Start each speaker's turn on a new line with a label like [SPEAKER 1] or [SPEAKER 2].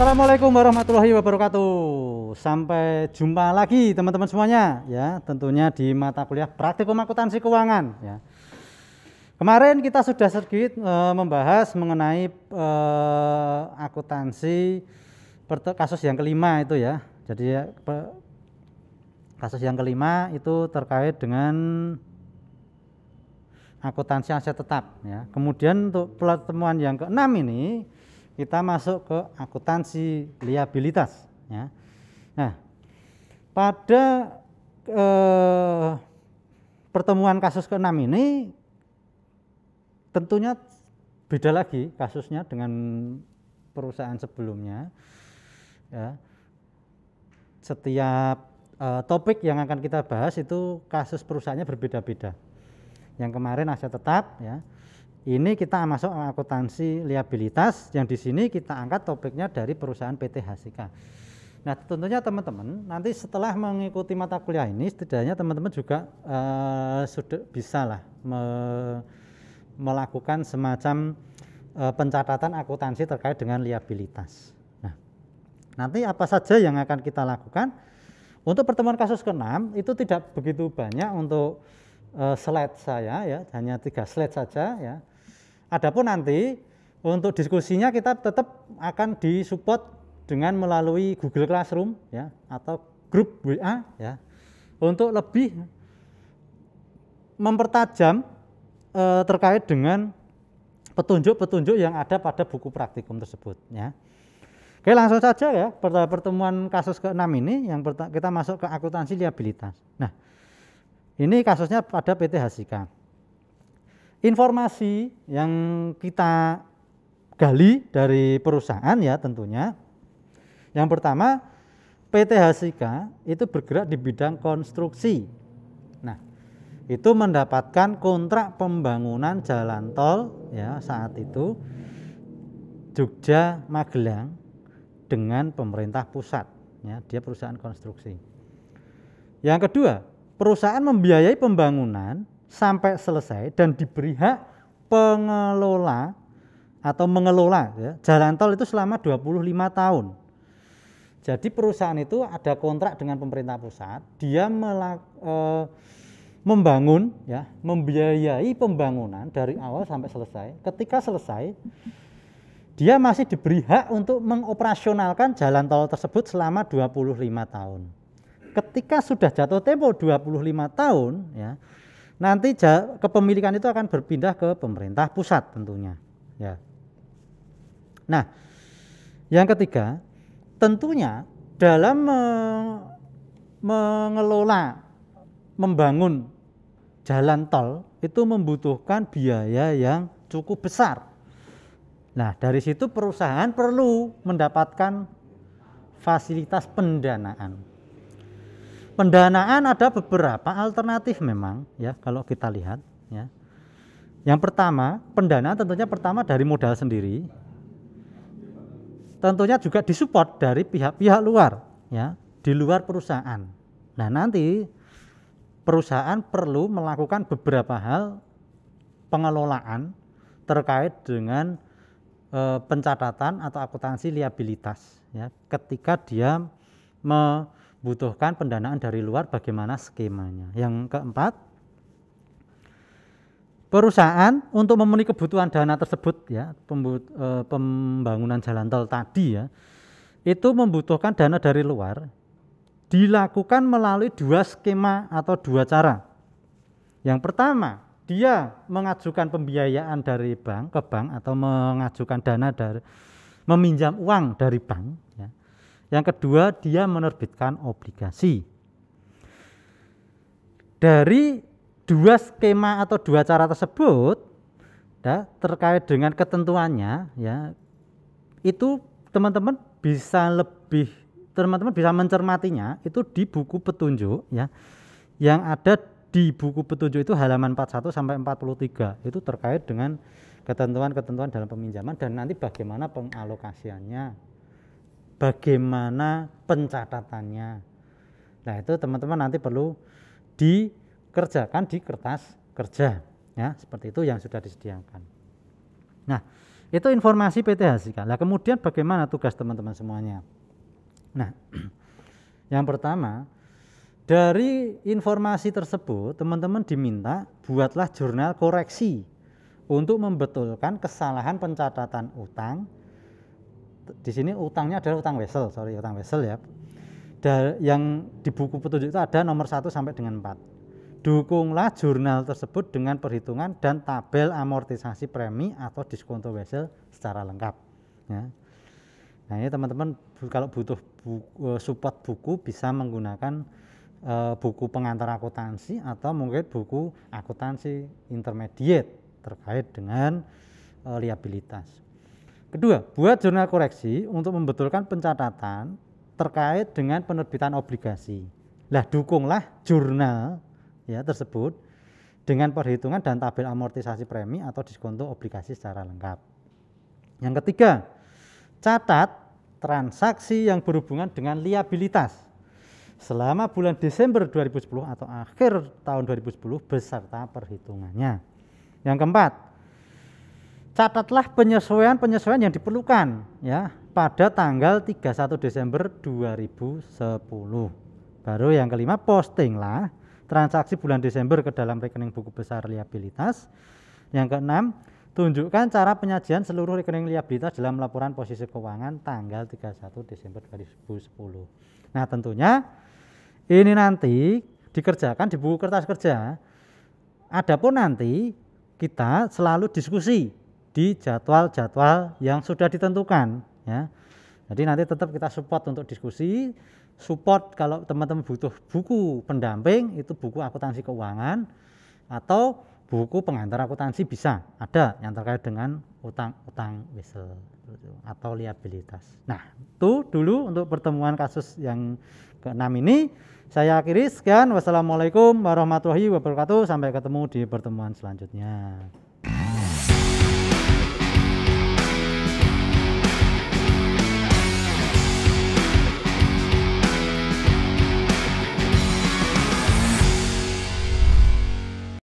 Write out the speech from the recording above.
[SPEAKER 1] Assalamualaikum warahmatullahi wabarakatuh. Sampai jumpa lagi teman-teman semuanya ya, tentunya di mata kuliah Praktikum Akuntansi Keuangan ya. Kemarin kita sudah sedikit e, membahas mengenai e, akuntansi kasus yang kelima itu ya. Jadi ya, pe, kasus yang kelima itu terkait dengan akuntansi aset tetap ya. Kemudian untuk pertemuan yang keenam ini kita masuk ke akuntansi liabilitas ya. Nah, pada eh, pertemuan kasus ke-6 ini tentunya beda lagi kasusnya dengan perusahaan sebelumnya. Ya. Setiap eh, topik yang akan kita bahas itu kasus perusahaannya berbeda-beda. Yang kemarin aset tetap ya. Ini kita masuk akuntansi liabilitas yang di sini kita angkat topiknya dari perusahaan PT HCK. Nah, tentunya teman-teman nanti setelah mengikuti mata kuliah ini setidaknya teman-teman juga uh, eh, sudah bisa lah me melakukan semacam uh, pencatatan akuntansi terkait dengan liabilitas. Nah, nanti apa saja yang akan kita lakukan? Untuk pertemuan kasus keenam itu tidak begitu banyak untuk eh, slide saya ya, hanya tiga slide saja ya. Adapun nanti untuk diskusinya kita tetap akan disupport dengan melalui Google Classroom ya atau grup WA ya untuk lebih mempertajam e, terkait dengan petunjuk-petunjuk yang ada pada buku praktikum tersebut ya. Oke langsung saja ya pada pertemuan kasus ke-6 ini yang kita masuk ke akuntansi liabilitas. Nah ini kasusnya pada PT Hasika informasi yang kita gali dari perusahaan ya tentunya. Yang pertama PT Hasika itu bergerak di bidang konstruksi. Nah, itu mendapatkan kontrak pembangunan jalan tol ya saat itu Jogja Magelang dengan pemerintah pusat ya, dia perusahaan konstruksi. Yang kedua, perusahaan membiayai pembangunan sampai selesai dan diberi hak pengelola atau mengelola ya, jalan tol itu selama 25 tahun. Jadi perusahaan itu ada kontrak dengan pemerintah pusat, dia melak, e, membangun ya, membiayai pembangunan dari awal sampai selesai. Ketika selesai, dia masih diberi hak untuk mengoperasionalkan jalan tol tersebut selama 25 tahun. Ketika sudah jatuh tempo 25 tahun ya, Nanti kepemilikan itu akan berpindah ke pemerintah pusat tentunya. Ya. Nah, yang ketiga, tentunya dalam mengelola, membangun jalan tol itu membutuhkan biaya yang cukup besar. Nah, dari situ perusahaan perlu mendapatkan fasilitas pendanaan pendanaan ada beberapa alternatif memang ya kalau kita lihat ya. Yang pertama, pendanaan tentunya pertama dari modal sendiri. Tentunya juga disupport dari pihak-pihak luar ya, di luar perusahaan. Nah, nanti perusahaan perlu melakukan beberapa hal pengelolaan terkait dengan e, pencatatan atau akuntansi liabilitas ya ketika dia me, butuhkan pendanaan dari luar bagaimana skemanya. Yang keempat, perusahaan untuk memenuhi kebutuhan dana tersebut ya, e, pembangunan jalan tol tadi ya, itu membutuhkan dana dari luar dilakukan melalui dua skema atau dua cara. Yang pertama, dia mengajukan pembiayaan dari bank ke bank atau mengajukan dana dari meminjam uang dari bank ya yang kedua, dia menerbitkan obligasi. Dari dua skema atau dua cara tersebut ya, terkait dengan ketentuannya ya itu teman-teman bisa lebih teman-teman bisa mencermatinya itu di buku petunjuk ya yang ada di buku petunjuk itu halaman 41 sampai 43 itu terkait dengan ketentuan-ketentuan dalam peminjaman dan nanti bagaimana pengalokasiannya bagaimana pencatatannya. Nah, itu teman-teman nanti perlu dikerjakan di kertas kerja ya, seperti itu yang sudah disediakan. Nah, itu informasi PT Hasika. Nah, kemudian bagaimana tugas teman-teman semuanya? Nah, yang pertama, dari informasi tersebut, teman-teman diminta buatlah jurnal koreksi untuk membetulkan kesalahan pencatatan utang di sini utangnya adalah utang wesel, sorry utang wesel ya. Dan yang di buku petunjuk itu ada nomor 1 sampai dengan 4. Dukunglah jurnal tersebut dengan perhitungan dan tabel amortisasi premi atau diskonto wesel secara lengkap. Ya. Nah ini teman-teman kalau butuh buku, eh, support buku bisa menggunakan e, buku pengantar akuntansi atau mungkin buku akuntansi intermediate terkait dengan e, liabilitas. Kedua, buat jurnal koreksi untuk membetulkan pencatatan terkait dengan penerbitan obligasi. Lah dukunglah jurnal ya tersebut dengan perhitungan dan tabel amortisasi premi atau diskonto obligasi secara lengkap. Yang ketiga, catat transaksi yang berhubungan dengan liabilitas selama bulan Desember 2010 atau akhir tahun 2010 beserta perhitungannya. Yang keempat, Catatlah penyesuaian-penyesuaian yang diperlukan ya pada tanggal 31 Desember 2010. Baru yang kelima postinglah transaksi bulan Desember ke dalam rekening buku besar liabilitas. Yang keenam, tunjukkan cara penyajian seluruh rekening liabilitas dalam laporan posisi keuangan tanggal 31 Desember 2010. Nah, tentunya ini nanti dikerjakan di buku kertas kerja. Adapun nanti kita selalu diskusi di jadwal-jadwal yang sudah ditentukan ya. Jadi nanti tetap kita support untuk diskusi, support kalau teman-teman butuh buku pendamping itu buku akuntansi keuangan atau buku pengantar akuntansi bisa ada yang terkait dengan utang-utang wesel atau liabilitas. Nah, itu dulu untuk pertemuan kasus yang keenam ini. Saya akhiri sekian. Wassalamualaikum warahmatullahi wabarakatuh. Sampai ketemu di pertemuan selanjutnya.